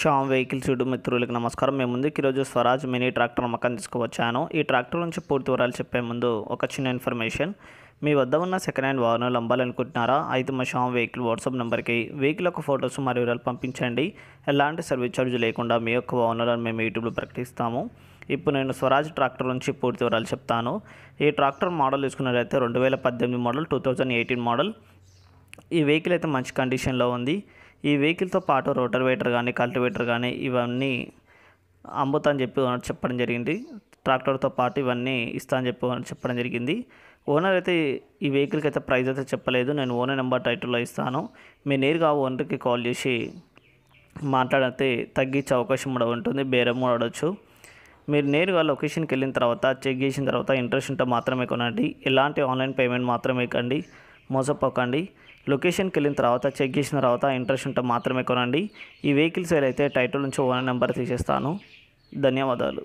Sam vehicles YouTube మిత్రులకు నమస్కారం మేము ముందుకు ఈరోజు స్వరాజ్ మినీ ట్రాక్టర్ అమ్మకం తీసుకువచ్చాను ఈ ట్రాక్టర్ నుంచి పూర్తి వివరాలు చెప్పే ముందు ఒక చిన్న ఇన్ఫర్మేషన్ మీ వద్ద ఉన్న సెకండ్ హ్యాండ్ వాహనాలు అమ్మాలనుకుంటున్నారా అయితే మా షామ్ వెహికల్ వాట్సాప్ నెంబర్కి వెహికల్ యొక్క ఫొటోస్ మరియు వివరాలు పంపించండి ఎలాంటి సర్వీస్ ఛార్జ్ లేకుండా మీ యొక్క వాహనాలను మేము యూట్యూబ్లో ప్రకటిస్తాము ఇప్పుడు నేను స్వరాజ్ ట్రాక్టర్ నుంచి పూర్తి వివరాలు చెప్తాను ఈ ట్రాక్టర్ మోడల్ తీసుకున్నట్లయితే రెండు వేల పద్దెనిమిది model two thousand eighteen model ఈ వెహికల్ అయితే మంచి కండిషన్లో ఉంది ఈ వెహికల్తో పాటు రోటర్వేటర్ కానీ కల్టివేటర్ కానీ ఇవన్నీ అమ్ముతా అని చెప్పి ఓనర్ చెప్పడం జరిగింది ట్రాక్టర్తో పాటు ఇవన్నీ ఇస్తా అని చెప్పి ఓనర్ చెప్పడం జరిగింది ఓనర్ అయితే ఈ వెహికల్కి అయితే ప్రైస్ అయితే చెప్పలేదు నేను ఓనర్ నెంబర్ టైటిల్లో ఇస్తాను మీరు నేరుగా ఓనర్కి కాల్ చేసి మాట్లాడితే తగ్గించే అవకాశం కూడా ఉంటుంది బేరం కూడా అడవచ్చు మీరు నేరుగా లొకేషన్కి వెళ్ళిన తర్వాత చెక్ చేసిన తర్వాత ఇంట్రెస్ట్ ఉంటే మాత్రమే కొనండి ఎలాంటి ఆన్లైన్ పేమెంట్ మాత్రమే కండి మోసపోకండి లొకేషన్కి వెళ్ళిన తర్వాత చెక్ చేసిన తర్వాత ఇంట్రెస్ట్ ఉంటే మాత్రమే కొనండి ఈ వెహికల్ సేల్ అయితే టైటిల్ నుంచి ఓనర్ నెంబర్ తీసేస్తాను ధన్యవాదాలు